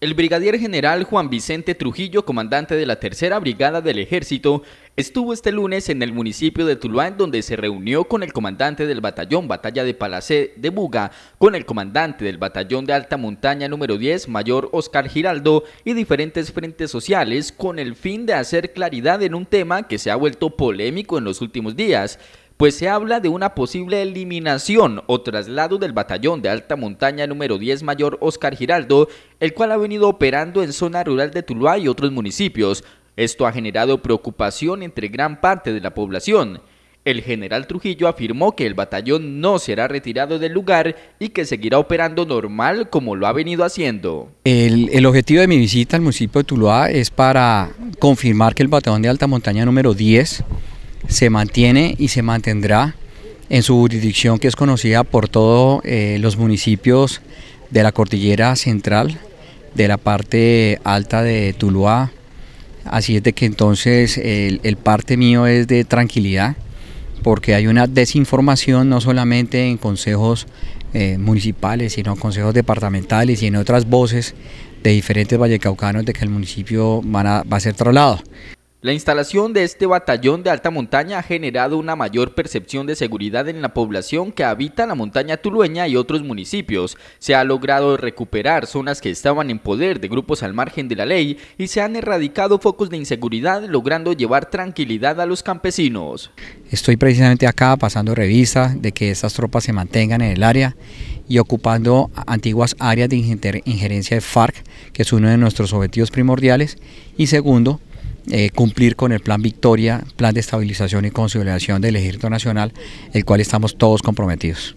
El brigadier general Juan Vicente Trujillo, comandante de la Tercera Brigada del Ejército, estuvo este lunes en el municipio de Tuluá, donde se reunió con el comandante del batallón Batalla de Palacé de Buga, con el comandante del batallón de alta montaña número 10, mayor Oscar Giraldo, y diferentes frentes sociales, con el fin de hacer claridad en un tema que se ha vuelto polémico en los últimos días pues se habla de una posible eliminación o traslado del batallón de alta montaña número 10 mayor Oscar Giraldo, el cual ha venido operando en zona rural de Tuluá y otros municipios. Esto ha generado preocupación entre gran parte de la población. El general Trujillo afirmó que el batallón no será retirado del lugar y que seguirá operando normal como lo ha venido haciendo. El, objetivo de mi visita al municipio de Tuluá es para confirmar que el batallón de alta montaña número 10 se mantiene y se mantendrá en su jurisdicción que es conocida por todos eh, los municipios de la cordillera central, de la parte alta de Tuluá. Así es de que entonces el, parte mío es de tranquilidad, porque hay una desinformación no solamente en consejos eh, municipales, sino en consejos departamentales y en otras voces de diferentes vallecaucanos de que el municipio va a ser trasladado. La instalación de este batallón de alta montaña ha generado una mayor percepción de seguridad en la población que habita la montaña tulueña y otros municipios. Se ha logrado recuperar zonas que estaban en poder de grupos al margen de la ley y se han erradicado focos de inseguridad logrando llevar tranquilidad a los campesinos. Estoy precisamente acá pasando revista de que estas tropas se mantengan en el área y ocupando antiguas áreas de injerencia de FARC, que es uno de nuestros objetivos primordiales, y segundo, eh, cumplir con el plan Victoria, plan de estabilización y consolidación del Ejército Nacional, el cual estamos todos comprometidos.